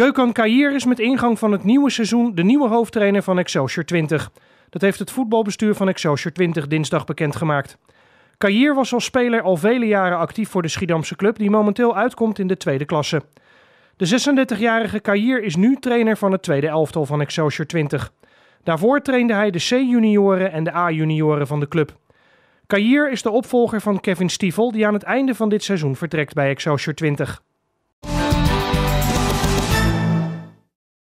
Geukan Kayir is met ingang van het nieuwe seizoen de nieuwe hoofdtrainer van Excelsior 20. Dat heeft het voetbalbestuur van Excelsior 20 dinsdag bekendgemaakt. Kayir was als speler al vele jaren actief voor de Schiedamse club die momenteel uitkomt in de tweede klasse. De 36-jarige Kayir is nu trainer van het tweede elftal van Excelsior 20. Daarvoor trainde hij de C-junioren en de A-junioren van de club. Kayir is de opvolger van Kevin Stiefel die aan het einde van dit seizoen vertrekt bij Excelsior 20.